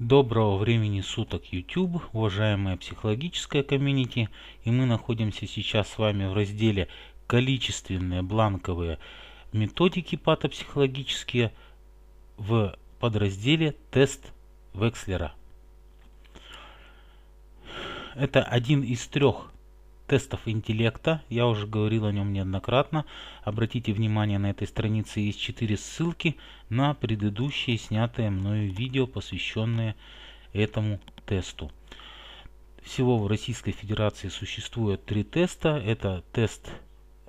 Доброго времени суток YouTube, уважаемая психологическая комьюнити. И мы находимся сейчас с вами в разделе «Количественные бланковые методики патопсихологические» в подразделе «Тест Векслера». Это один из трех тестов интеллекта. Я уже говорил о нем неоднократно. Обратите внимание, на этой странице есть 4 ссылки на предыдущие снятые мною видео, посвященные этому тесту. Всего в Российской Федерации существует три теста. Это тест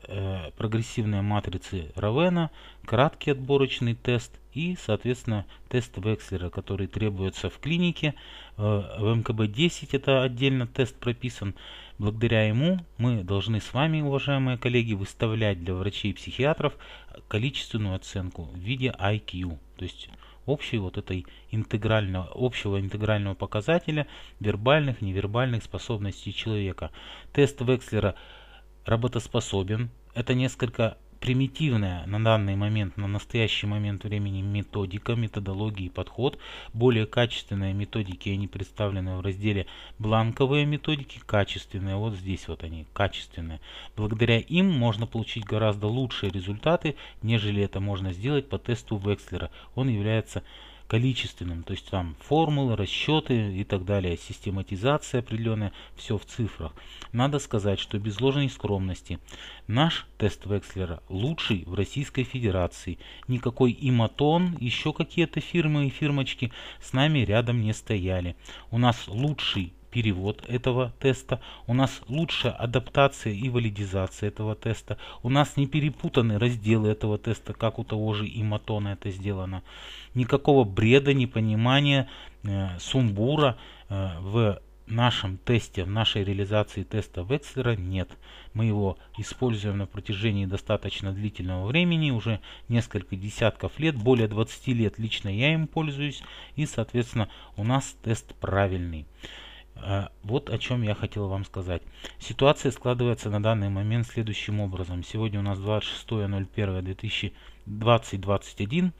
э, прогрессивной матрицы Равена, краткий отборочный тест и, соответственно, тест Векслера, который требуется в клинике. Э, в МКБ-10 это отдельно тест прописан. Благодаря ему мы должны с вами, уважаемые коллеги, выставлять для врачей и психиатров количественную оценку в виде IQ, то есть общей вот этой интегрального, общего интегрального показателя вербальных, невербальных способностей человека. Тест Векслера работоспособен. Это несколько примитивная на данный момент, на настоящий момент времени методика, методология и подход. Более качественные методики, они представлены в разделе «Бланковые методики», «Качественные». Вот здесь вот они, качественные. Благодаря им можно получить гораздо лучшие результаты, нежели это можно сделать по тесту Векслера. Он является количественным, то есть там формулы, расчеты и так далее, систематизация определенная, все в цифрах. Надо сказать, что без ложной скромности, наш тест Векслера лучший в Российской Федерации. Никакой Иматон, еще какие-то фирмы и фирмочки с нами рядом не стояли. У нас лучший перевод этого теста, у нас лучшая адаптация и валидизация этого теста, у нас не перепутаны разделы этого теста, как у того же и Матона это сделано. Никакого бреда, непонимания, э, сумбура э, в нашем тесте, в нашей реализации теста Векслера нет. Мы его используем на протяжении достаточно длительного времени, уже несколько десятков лет, более 20 лет лично я им пользуюсь, и соответственно у нас тест правильный. А, вот о чем я хотел вам сказать. Ситуация складывается на данный момент следующим образом. Сегодня у нас 26.01.2021.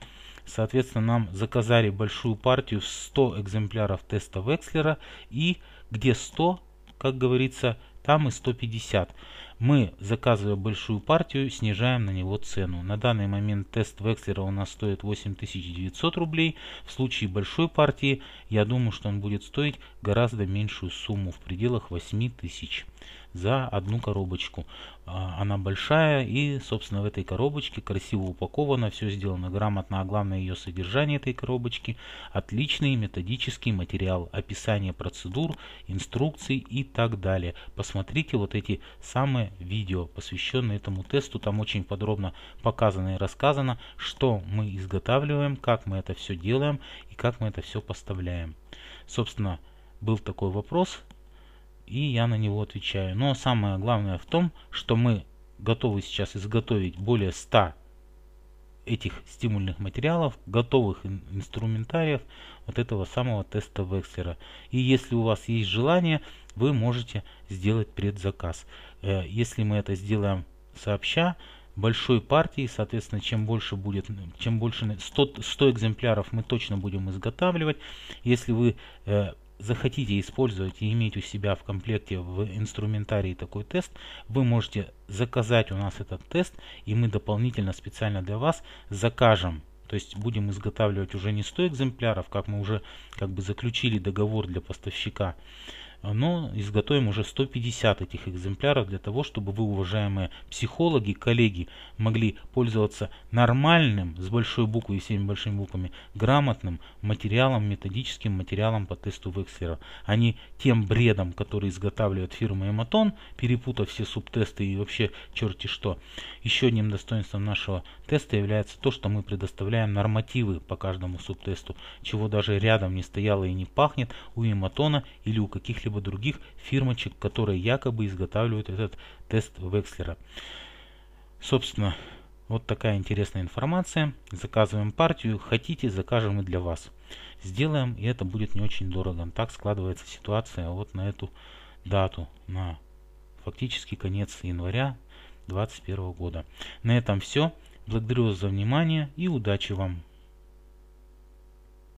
Соответственно, нам заказали большую партию в 100 экземпляров теста Векслера. И где 100, как говорится, там и 150. Мы, заказывая большую партию, снижаем на него цену. На данный момент тест векслера у нас стоит 8900 рублей. В случае большой партии, я думаю, что он будет стоить гораздо меньшую сумму в пределах 8000 за одну коробочку. А, она большая и, собственно, в этой коробочке красиво упаковано, все сделано грамотно, а главное ее содержание этой коробочки. Отличный методический материал, описание процедур, инструкций и так далее. Посмотрите вот эти самые видео, посвященные этому тесту. Там очень подробно показано и рассказано, что мы изготавливаем, как мы это все делаем и как мы это все поставляем. Собственно, был такой вопрос и я на него отвечаю. Но самое главное в том, что мы готовы сейчас изготовить более 100 этих стимульных материалов, готовых инструментариев вот этого самого теста Векслера. И если у вас есть желание, вы можете сделать предзаказ. Э, если мы это сделаем сообща, большой партии, соответственно, чем больше будет, чем больше 100, 100 экземпляров мы точно будем изготавливать. Если вы э, захотите использовать и иметь у себя в комплекте в инструментарии такой тест, вы можете заказать у нас этот тест, и мы дополнительно специально для вас закажем то есть будем изготавливать уже не 100 экземпляров, как мы уже как бы заключили договор для поставщика, но изготовим уже 150 этих экземпляров для того, чтобы вы, уважаемые психологи, коллеги, могли пользоваться нормальным, с большой буквы и всеми большими буквами, грамотным материалом, методическим материалом по тесту Векслера, а не тем бредом, который изготавливает фирма Эматон, перепутав все субтесты и вообще черти что. Еще одним достоинством нашего теста является то, что мы предоставляем нормативы по каждому субтесту, чего даже рядом не стояло и не пахнет у Эматона или у каких-либо каких-либо других фирмочек, которые якобы изготавливают этот тест Векслера. Собственно, вот такая интересная информация. Заказываем партию. Хотите, закажем и для вас. Сделаем, и это будет не очень дорого. Так складывается ситуация вот на эту дату, на фактически конец января 2021 года. На этом все. Благодарю вас за внимание и удачи вам!